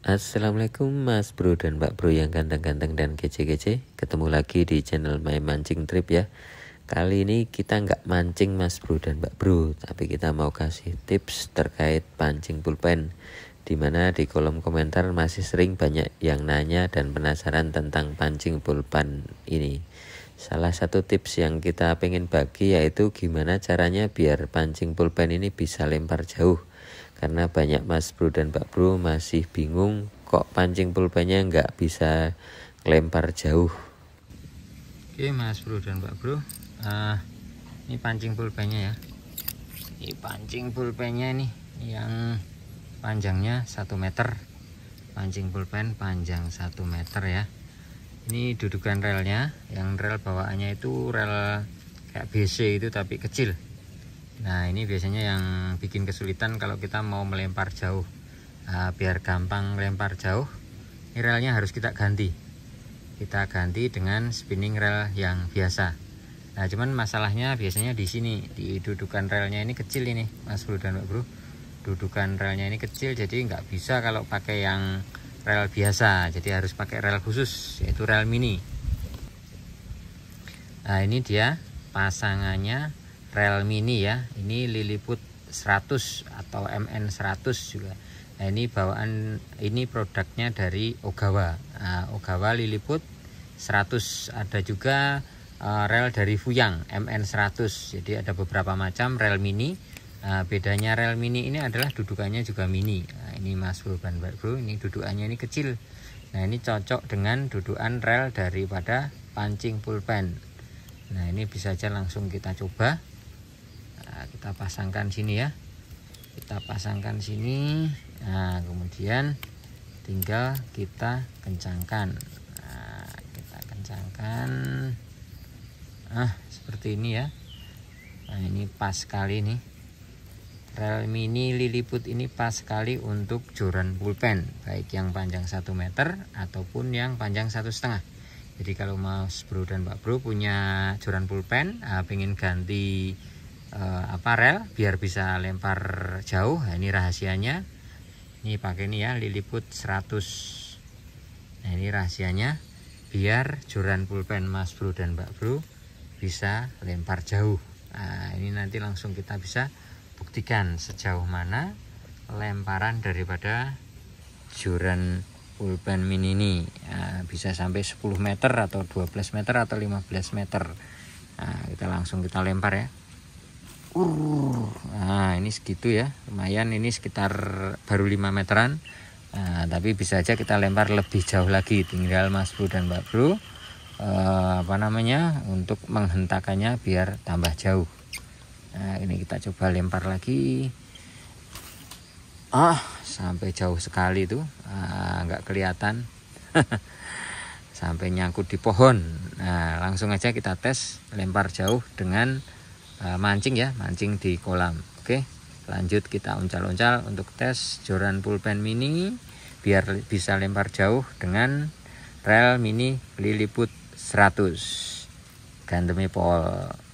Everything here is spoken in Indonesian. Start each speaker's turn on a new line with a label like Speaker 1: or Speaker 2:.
Speaker 1: Assalamualaikum Mas Bro dan Mbak Bro yang ganteng-ganteng dan kece-kece Ketemu lagi di channel My Mancing Trip ya Kali ini kita nggak mancing Mas Bro dan Mbak Bro Tapi kita mau kasih tips terkait pancing pulpen Dimana di kolom komentar masih sering banyak yang nanya dan penasaran tentang pancing pulpen ini Salah satu tips yang kita pengen bagi yaitu gimana caranya biar pancing pulpen ini bisa lempar jauh. Karena banyak mas bro dan mbak bro masih bingung kok pancing pulpennya nggak bisa lempar jauh.
Speaker 2: Oke mas bro dan mbak bro, uh, ini pancing pulpennya ya. Ini pancing pulpennya nih yang panjangnya 1 meter. Pancing pulpen panjang 1 meter ya ini dudukan relnya yang rel bawaannya itu rel kayak BC itu tapi kecil nah ini biasanya yang bikin kesulitan kalau kita mau melempar jauh nah, biar gampang lempar jauh ini relnya harus kita ganti kita ganti dengan spinning rel yang biasa nah cuman masalahnya biasanya di sini di dudukan relnya ini kecil ini mas bro dan mbak bro dudukan relnya ini kecil jadi nggak bisa kalau pakai yang rel biasa jadi harus pakai rel khusus yaitu rel mini nah ini dia pasangannya rel mini ya ini Lilliput 100 atau MN 100 juga nah, ini bawaan ini produknya dari Ogawa nah, Ogawa Lilliput 100 ada juga uh, rel dari Fuyang MN 100 jadi ada beberapa macam rel mini Nah, bedanya rel mini ini adalah dudukannya juga mini ini mas Burban Pak Bro ini dudukannya ini kecil nah ini cocok dengan dudukan rel daripada pancing pulpen nah ini bisa aja langsung kita coba nah, kita pasangkan sini ya kita pasangkan sini nah kemudian tinggal kita kencangkan nah, kita kencangkan ah seperti ini ya nah ini pas kali nih Rel mini liliput ini pas sekali untuk joran pulpen, baik yang panjang 1 meter ataupun yang panjang satu setengah. Jadi kalau Mas Bro dan Pak Bro punya joran pulpen, uh, pengen ganti uh, apa rel biar bisa lempar jauh, nah, ini rahasianya. Ini pakai ini ya liliput 100. Nah ini rahasianya biar joran pulpen Mas Bro dan Mbak Bro bisa lempar jauh. Nah, ini nanti langsung kita bisa buktikan sejauh mana lemparan daripada juran urban Mini ini nah, ya, bisa sampai 10 meter atau 12 meter atau 15 meter nah, kita langsung kita lempar ya
Speaker 1: Uh,
Speaker 2: nah ini segitu ya lumayan ini sekitar baru 5 meteran nah, tapi bisa aja kita lempar lebih jauh lagi tinggal mas bro dan mbak bro eh, apa namanya untuk menghentakannya biar tambah jauh nah ini kita coba lempar lagi ah oh, sampai jauh sekali itu ah, nggak ah, kelihatan sampai nyangkut di pohon nah langsung aja kita tes lempar jauh dengan ah, mancing ya mancing di kolam oke lanjut kita uncal-uncal untuk tes joran pulpen mini biar bisa lempar jauh dengan rel mini liliput 100 Gantemi pol